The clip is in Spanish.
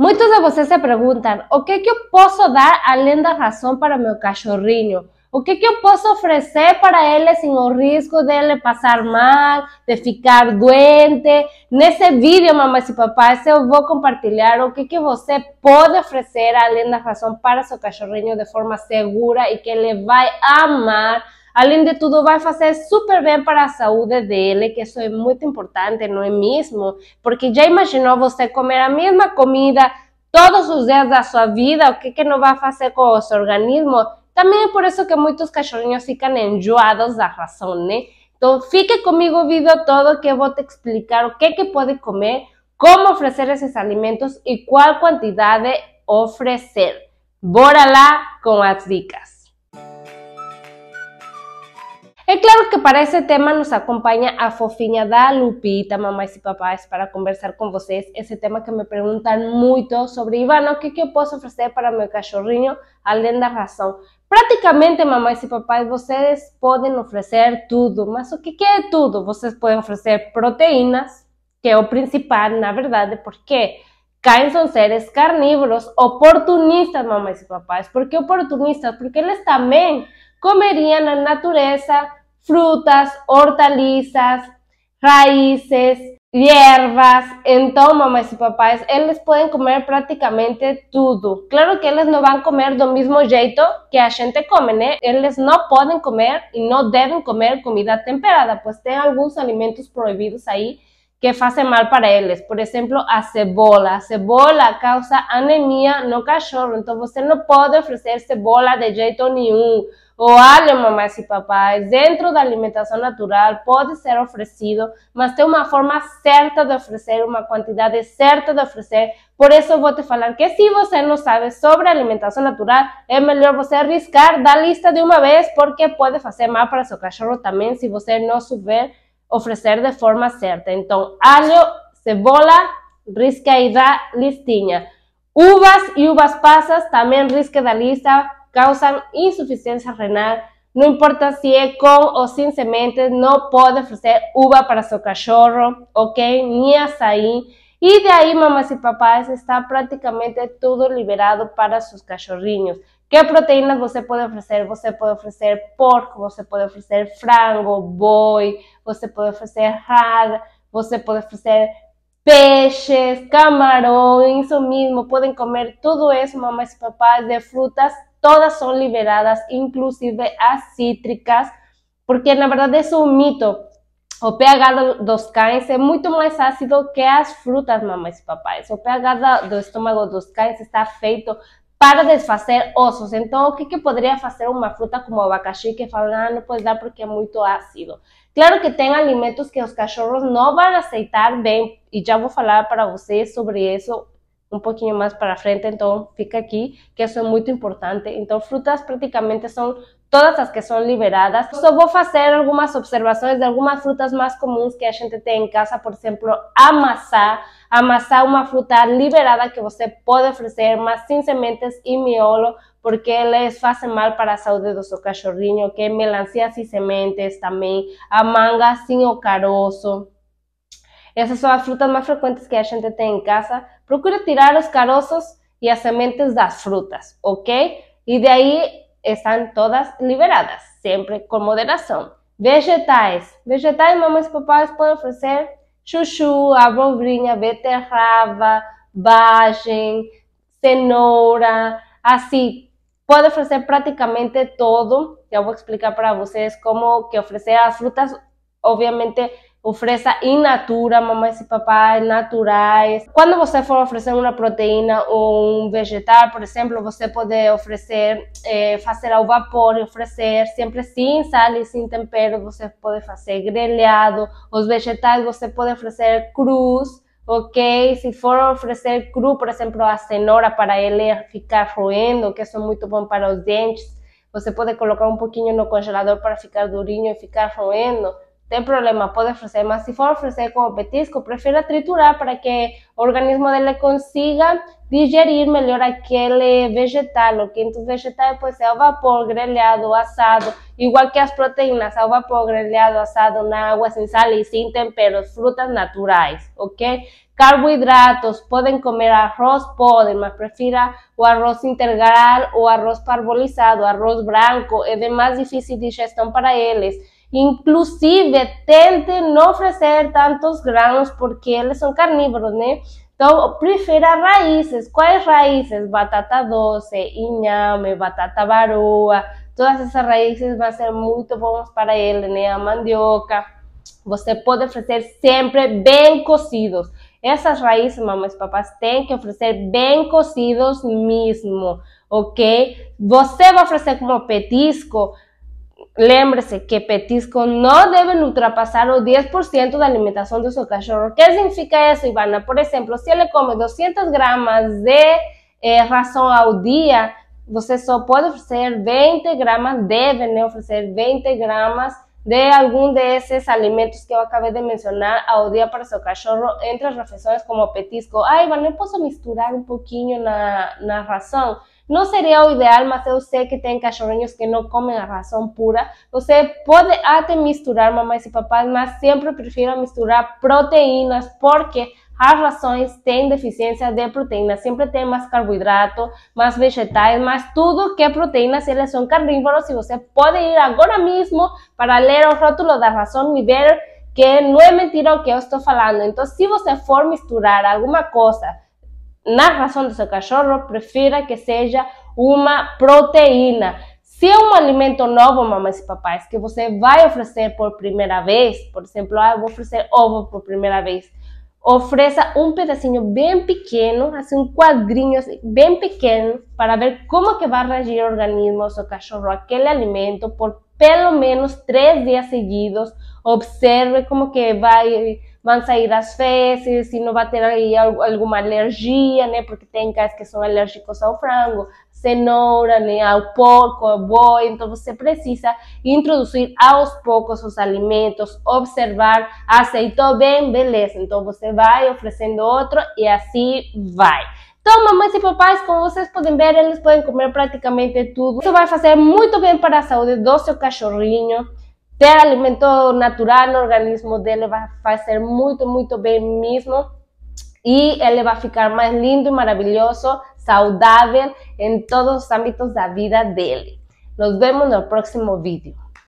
Muchos de vocês se preguntan, o qué que puedo dar a lenda razón para mi cachorrinho? O que que puedo ofrecer para él sin riesgo de dele pasar mal, de ficar En Nesse vídeo, mamás y yo voy voy compartir o que que você puede ofrecer a lenda razón para su cachorrinho de forma segura y que le va a amar Além de tudo, vai fazer súper bien para a saúde dele, que isso es muy importante, ¿no es mismo? Porque ya imaginou usted comer la misma comida todos os días da sua vida? O que, que não vai fazer com o organismo? También é por eso que muitos cachorrinhos ficam enjoados da razón, né? ¿eh? Então, fique comigo o vídeo todo que eu vou te explicar o que, que comer, cómo ofrecer esos alimentos e qual quantidade oferecer. Bora lá con las dicas! Es eh, claro que para ese tema nos acompaña a fofinha da Lupita, mamás y papás, para conversar con vocês ese tema que me preguntan mucho sobre Ivano, o que, puedo ofrecer para mi cachorrinho, além da razón prácticamente, mamás y papás, ustedes pueden ofrecer todo, mas o que, que todo. tudo? pueden ofrecer proteínas, que es o principal, na ¿por qué? Caen son seres carnívoros, oportunistas, mamás y papás. ¿Por qué oportunistas? Porque ellos también comerían la naturaleza, frutas, hortalizas, raíces, hierbas, en mamás y papás, ellos pueden comer prácticamente todo. Claro que ellos no van a comer lo mismo jeito que a gente come, ¿eh? Ellos no pueden comer y no deben comer comida temperada, pues tienen algunos alimentos prohibidos ahí que hacen mal para ellos. Por ejemplo, a cebola. cebola causa anemia no cachorro, entonces usted no puede ofrecer cebola de jeito un o algo mamás y papás dentro de alimentación natural puede ser ofrecido, mas tiene una forma cierta de ofrecer, una cantidad cierta de ofrecer. Por eso voy te falar que si você no sabe sobre alimentación natural, es mejor você arriscar da lista de una vez, porque puede hacer mal para su cachorro también si você no ofrecer ofrecer de forma cierta. Entonces, alho, cebola, risca y da listinha. Uvas y uvas pasas también risque da lista causan insuficiencia renal, no importa si es con o sin sementes, no puede ofrecer uva para su cachorro, ok? ni azaí, y de ahí, mamás y papás, está prácticamente todo liberado para sus cachorriños. ¿Qué proteínas usted puede ofrecer? Usted puede ofrecer porco, usted puede ofrecer frango, boi, usted puede ofrecer rara, usted puede ofrecer peixes, camarón, eso mismo, pueden comer todo eso, mamás y papás, de frutas todas son liberadas, inclusive las cítricas, porque na verdad es un mito. O pH dos cães es mucho más ácido que las frutas, mamás y papá. O pH estómago estómago dos cães está feito para desfazer osos. Entonces, ¿qué que, podría una una fruta como abacaxi que falla no não dar porque es muy ácido? Claro que hay alimentos que los cachorros no van a aceitar y ya voy a falar para vocês sobre eso, un poquito más para frente, entonces fica aquí que eso es muy importante. entonces frutas prácticamente son todas las que son liberadas. voy a hacer algunas observaciones de algunas frutas más comunes que la gente tiene en casa, por ejemplo amasar, amasar una fruta liberada que usted puede ofrecer, más sin sementes y miolo, porque les hace mal para la salud de su cachorrinho, que melancia sin sementes también, a manga sin o esas son son frutas más frecuentes que la gente tiene en casa, Procura tirar los carozos y a sementes las frutas, ok? Y de ahí están todas liberadas, siempre con moderación. Vegetais. Vegetais, mamás y papás pueden ofrecer chuchu, abobrinha, beterraba, baje, cenoura, así. Puede ofrecer prácticamente todo. voy a explicar para ustedes cómo que ofrece frutas, obviamente, ofrece in natura, mamás e papais naturais. Quando você for ofrecer una proteína o un vegetal, por ejemplo você puede ofrecer, eh, hacer fazer vapor, ofrecer siempre sin sal y sin tempero, você puede fazer grelhado. Os vegetais você puede ofrecer cruz ok? Se for ofrecer cru, por ejemplo a cenoura para ele ficar roendo, que isso é muito bom para os dentes, você puede colocar um pouquinho no congelador para ficar durinho y ficar roendo tem problema, puede ofrecer, mas si for ofrecer como petisco, prefiere triturar para que el organismo él consiga digerir mejor aquele eh, vegetal. O quinto vegetal pues ser al vapor, grelhado, asado igual que las proteínas, al vapor, grelhado, asado en agua sin sal y sin temperos, frutas naturais, ok? carbohidratos pueden comer arroz? pueden mas prefira o arroz integral o arroz parbolizado, arroz blanco es de más difícil digestión para eles Inclusive tente no ofrecer tantos granos porque eles são carnívoros, né? Então, prefiera raíces. ¿Cuáles raíces? Batata doce, inhame, batata varoa. Todas esas raíces van a ser muy buenas para él, né? A mandioca. Você puede ofrecer siempre bien cocidos. Esas raíces, mamás y papás, tienen que ofrecer bien cocidos mismo, ok? va a ofrecer como petisco lembre que petisco no deben ultrapasar el 10% de alimentación de su cachorro. ¿Qué significa eso Ivana? Por ejemplo, si él come 200 gramas de eh, al día, usted pues usted solo puede 20 gramas, deben ofrecer 20 gramas de de esos alimentos que yo acabé de mencionar al día para su cachorro entre las como petisco. Ah, Ivana, ¿Puedo puedo misturar un poquito la razón. No sería ideal, mas yo usted que tenga cachorros que no comen a razón pura. Usted puede até misturar mamás y papás, mas siempre prefiero misturar proteínas, porque las razones tienen deficiencia de proteína. Siempre tienen más carbohidrato, más vegetales, más todo que proteínas. proteínas, ellos son carnívoros. y usted puede ir ahora mismo para leer el rótulo de razón y ver que no es mentira lo que yo estoy hablando. entonces si usted for misturar alguna cosa na razón de su cachorro, prefiera que sea una proteína. Si es un alimento nuevo mamás y papás que você a ofrecer por primera vez, por ejemplo, ah, voy a ofrecer ovo por primera vez, ofrece un pedacinho bien pequeño, hace un quadrinho bien pequeño para ver cómo que a reagir el organismo o cachorro aquel alimento por pelo menos tres días seguidos. Observe cómo que a vão sair as fezes, e não vai ter aí alguma alergia, né? Porque tem cães que são alérgicos ao frango, cenoura, né? ao porco, ao boi. Então você precisa introduzir aos poucos os alimentos, observar, aceitou bem, beleza. Então você vai oferecendo outro e assim vai. Então, mamães e papais, como vocês podem ver, eles podem comer praticamente tudo. Isso vai fazer muito bem para a saúde do seu cachorrinho. ter alimento natural el organismo dele vai mucho muito, bien mismo y él va a ficar más lindo y maravilloso, saludable en todos ámbitos de la vida dele. Nos vemos en el próximo vídeo.